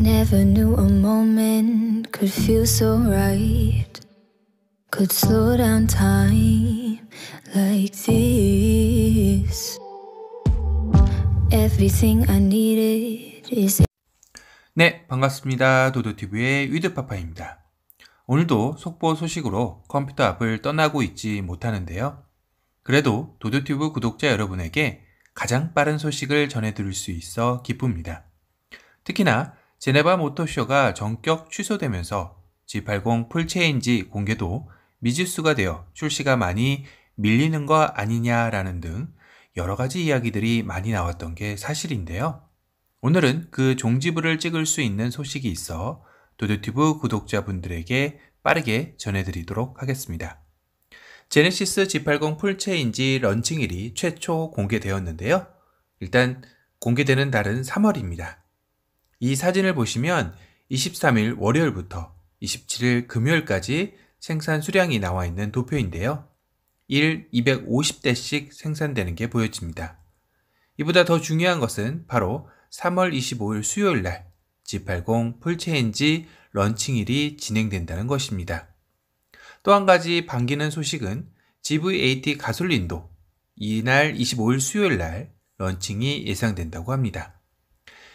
Never knew a moment could feel so right. Could slow down time like this. Everything I needed is. 네, 반갑습니다. 도도TV의 위드파파입니다. 오늘도 속보 소식으로 컴퓨터 앞을 떠나고 있지 못하는데요. 그래도 도도튜브 구독자 여러분에게 가장 빠른 소식을 전해드릴 수 있어 기쁩니다. 특히나 제네바 모터쇼가 전격 취소되면서 G80 풀체인지 공개도 미지수가 되어 출시가 많이 밀리는 거 아니냐라는 등 여러 가지 이야기들이 많이 나왔던 게 사실인데요. 오늘은 그 종지부를 찍을 수 있는 소식이 있어 도듀튜브 구독자분들에게 빠르게 전해드리도록 하겠습니다. 제네시스 G80 풀체인지 런칭일이 최초 공개되었는데요. 일단 공개되는 달은 3월입니다. 이 사진을 보시면 23일 월요일부터 27일 금요일까지 생산 수량이 나와 있는 도표인데요. 1 250대씩 생산되는 게 보여집니다. 이보다 더 중요한 것은 바로 3월 25일 수요일 날 G80 풀체인지 런칭일이 진행된다는 것입니다. 또 한 가지 반기는 소식은 GV80 가솔린도 이날 25일 수요일 날 런칭이 예상된다고 합니다.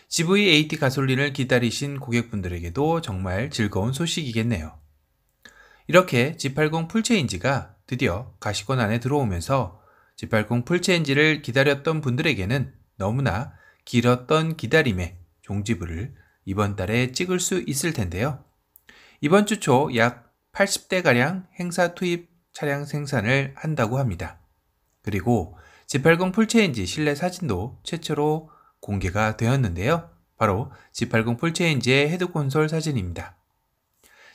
g v a t 가솔린을 기다리신 고객분들에게도 정말 즐거운 소식이겠네요. 이렇게 G80 풀체인지가 드디어 가시권 안에 들어오면서 G80 풀체인지를 기다렸던 분들에게는 너무나 길었던 기다림의 종지부를 이번 달에 찍을 수 있을 텐데요. 이번 주 초 약 80대가량 행사 투입 차량 생산을 한다고 합니다. 그리고 G80 풀체인지 실내 사진도 최초로 공개가 되었는데요. 바로 G80 풀체인지의 헤드 콘솔 사진입니다.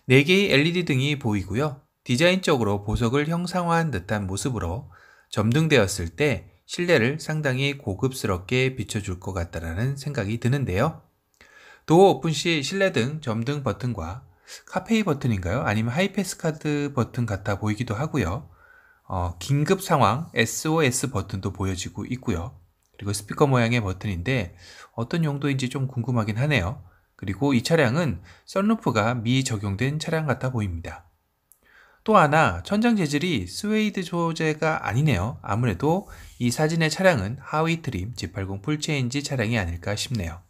4개의 LED 등이 보이고요. 디자인적으로 보석을 형상화한 듯한 모습으로 점등되었을 때 실내를 상당히 고급스럽게 비춰줄 것 같다라는 생각이 드는데요. 도어 오픈 시 실내 등 점등 버튼과 카페이 버튼인가요? 아니면 하이패스 카드 버튼 같아 보이기도 하고요. 어, 긴급 상황 SOS 버튼도 보여지고 있고요. 그리고 스피커 모양의 버튼인데 어떤 용도인지 좀 궁금하긴 하네요. 그리고 이 차량은 썬루프가 미 적용된 차량 같아 보입니다. 또 하나 천장 재질이 스웨이드 조제가 아니네요. 아무래도 이 사진의 차량은 하위 트림 G80 풀체인지 차량이 아닐까 싶네요.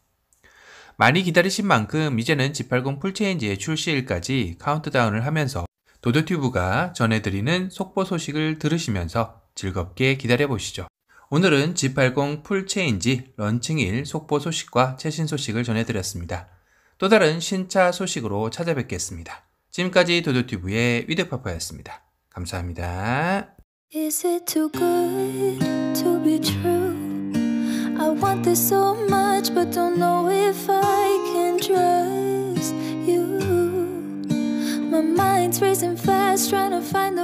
많이 기다리신 만큼 이제는 G80 풀체인지의 출시일까지 카운트다운을 하면서 도도튜브가 전해드리는 속보 소식을 들으시면서 즐겁게 기다려보시죠. 오늘은 G80 풀체인지 런칭일 속보 소식과 최신 소식을 전해드렸습니다. 또 다른 신차 소식으로 찾아뵙겠습니다. 지금까지 도도튜브의 위드파파였습니다. 감사합니다. Is it too good to be true? I want this so much, but don't know if I can trust you. My mind's racing fast, trying to find the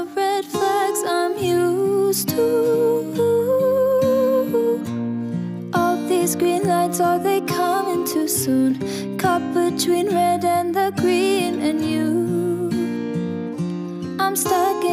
These green lights, are they coming too soon? Caught between red and the green and you. I'm stuck in.